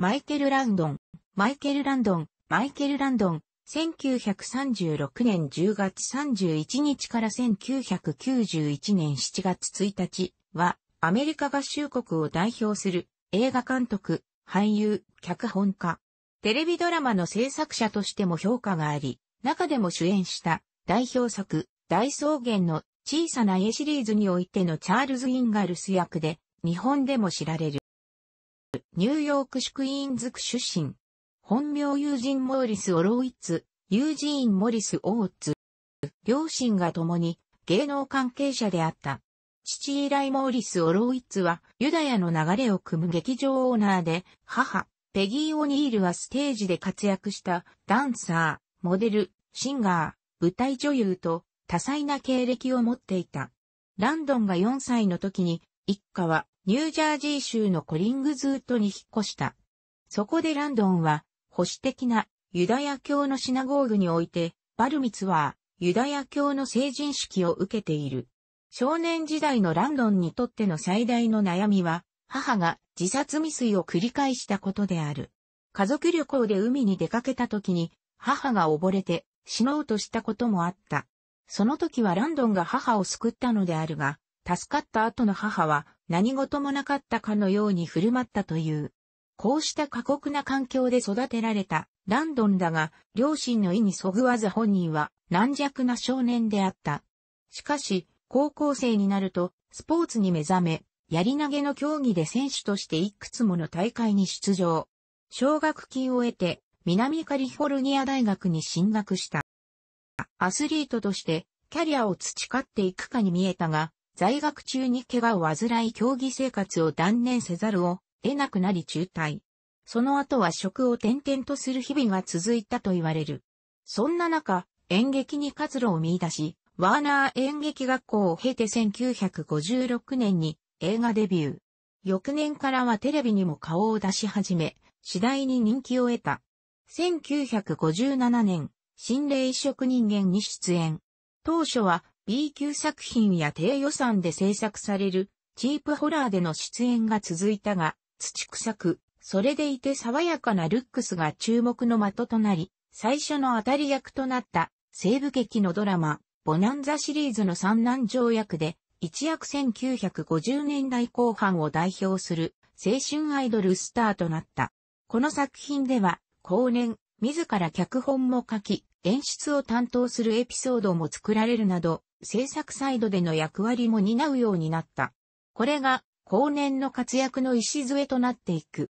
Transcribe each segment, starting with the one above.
マイケル・ランドン、マイケル・ランドン、マイケル・ランドン、1936年10月31日から1991年7月1日は、アメリカ合衆国を代表する映画監督、俳優、脚本家。テレビドラマの制作者としても評価があり、中でも主演した代表作、大草原の小さな絵シリーズにおいてのチャールズ・インガルス役で、日本でも知られる。ニューヨークュクイーンズ区出身。本名ユージン・モーリス・オロウィッツ、ユージーン・モリス・オーツ。両親が共に芸能関係者であった。父以来モーリス・オロウィッツはユダヤの流れを組む劇場オーナーで、母、ペギー・オニールはステージで活躍したダンサー、モデル、シンガー、舞台女優と多彩な経歴を持っていた。ランドンが4歳の時に一家はニュージャージー州のコリングズートに引っ越した。そこでランドンは、保守的なユダヤ教のシナゴーグにおいて、バルミツはユダヤ教の成人式を受けている。少年時代のランドンにとっての最大の悩みは、母が自殺未遂を繰り返したことである。家族旅行で海に出かけた時に、母が溺れて死のうとしたこともあった。その時はランドンが母を救ったのであるが、助かった後の母は何事もなかったかのように振る舞ったという。こうした過酷な環境で育てられたランドンだが、両親の意にそぐわず本人は軟弱な少年であった。しかし、高校生になると、スポーツに目覚め、やり投げの競技で選手としていくつもの大会に出場。奨学金を得て、南カリフォルニア大学に進学した。アスリートとして、キャリアを培っていくかに見えたが、在学中に怪我を患い競技生活を断念せざるを得なくなり中退。その後は職を転々とする日々が続いたと言われる。そんな中、演劇に活路を見出し、ワーナー演劇学校を経て1956年に映画デビュー。翌年からはテレビにも顔を出し始め、次第に人気を得た。1957年、心霊移植人間に出演。当初は B 級作品や低予算で制作されるチープホラーでの出演が続いたが、土臭く、それでいて爽やかなルックスが注目の的となり、最初の当たり役となった西部劇のドラマ、ボナンザシリーズの三男条役で、一躍1950年代後半を代表する青春アイドルスターとなった。この作品では、後年、自ら脚本も書き、演出を担当するエピソードも作られるなど、制作サイドでの役割も担うようになった。これが後年の活躍の礎となっていく。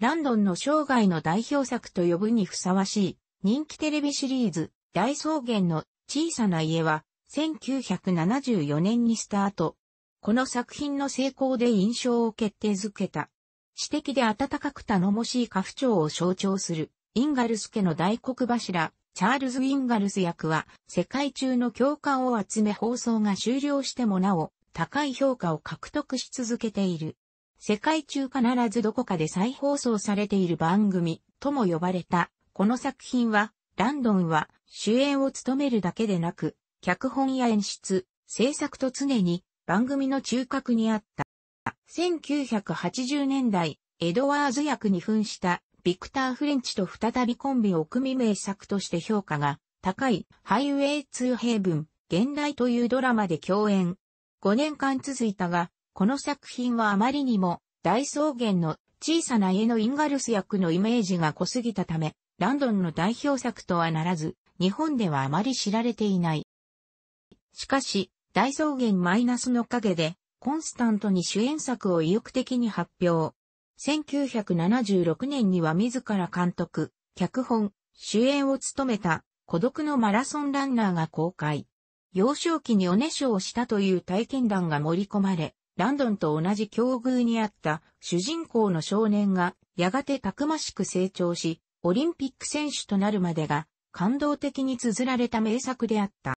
ランドンの生涯の代表作と呼ぶにふさわしい人気テレビシリーズ大草原の小さな家は1974年にスタート。この作品の成功で印象を決定づけた。詩的で温かく頼もしい家父長を象徴するインガルス家の大黒柱、チャールズ・ウィンガルス役は世界中の共感を集め放送が終了してもなお高い評価を獲得し続けている。世界中必ずどこかで再放送されている番組とも呼ばれたこの作品はランドンは主演を務めるだけでなく脚本や演出、制作と常に番組の中核にあった。1980年代、エドワーズ役に扮したビクター・フレンチと再びコンビを組み名作として評価が高いハイウェイ・ツー・ヘイブン、現代というドラマで共演。5年間続いたが、この作品はあまりにも大草原の小さな家のインガルス役のイメージが濃すぎたため、ランドンの代表作とはならず、日本ではあまり知られていない。しかし、大草原マイナスの陰で、コンスタントに主演作を意欲的に発表。1976年には自ら監督、脚本、主演を務めた孤独のマラソンランナーが公開。幼少期におねしょをしたという体験談が盛り込まれ、ランドンと同じ境遇にあった主人公の少年がやがてたくましく成長し、オリンピック選手となるまでが感動的に綴られた名作であった。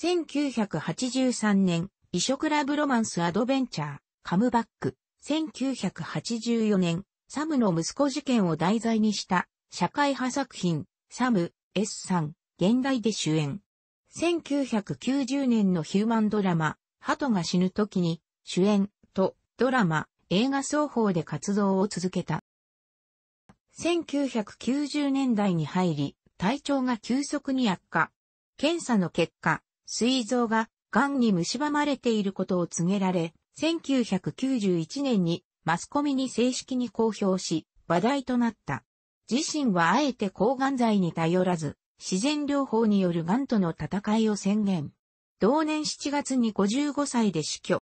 1983年、異色ラブロマンスアドベンチャー、カムバック。1984年、サムの息子事件を題材にした社会派作品、サム、S さん、現代で主演。1990年のヒューマンドラマ、鳩が死ぬ時に、主演とドラマ、映画双方で活動を続けた。1990年代に入り、体調が急速に悪化。検査の結果、膵臓が癌に蝕まれていることを告げられ、1991年にマスコミに正式に公表し、話題となった。自身はあえて抗がん剤に頼らず、自然療法によるんとの戦いを宣言。同年7月に55歳で死去。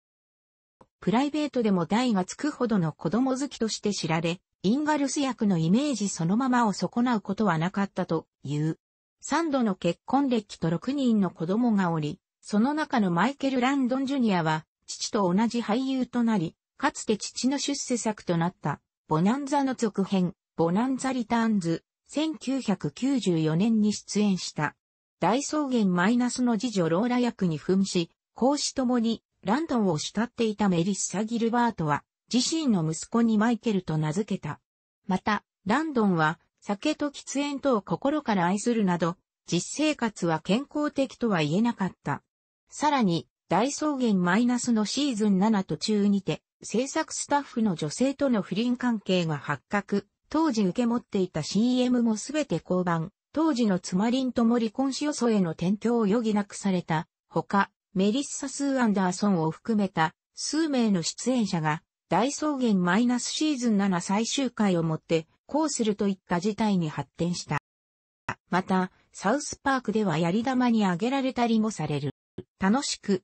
プライベートでも台がつくほどの子供好きとして知られ、インガルス薬のイメージそのままを損なうことはなかったという。3度の結婚歴と6人の子供がおり、その中のマイケル・ランドン・ジュニアは、父と同じ俳優となり、かつて父の出世作となった、ボナンザの続編、ボナンザリターンズ、1994年に出演した。大草原マイナスの次女ローラ役に扮し、公私ともにランドンを慕っていたメリッサ・ギルバートは、自身の息子にマイケルと名付けた。また、ランドンは、酒と喫煙とを心から愛するなど、実生活は健康的とは言えなかった。さらに、大草原マイナスのシーズン7途中にて、制作スタッフの女性との不倫関係が発覚、当時受け持っていた CM もすべて降板、当時の妻凛とも離婚しよそへの転居を余儀なくされた、ほか、メリッサ・スー・アンダーソンを含めた数名の出演者が、大草原マイナスシーズン7最終回をもって、こうするといった事態に発展した。また、サウスパークではやり玉に挙げられたりもされる。楽しく、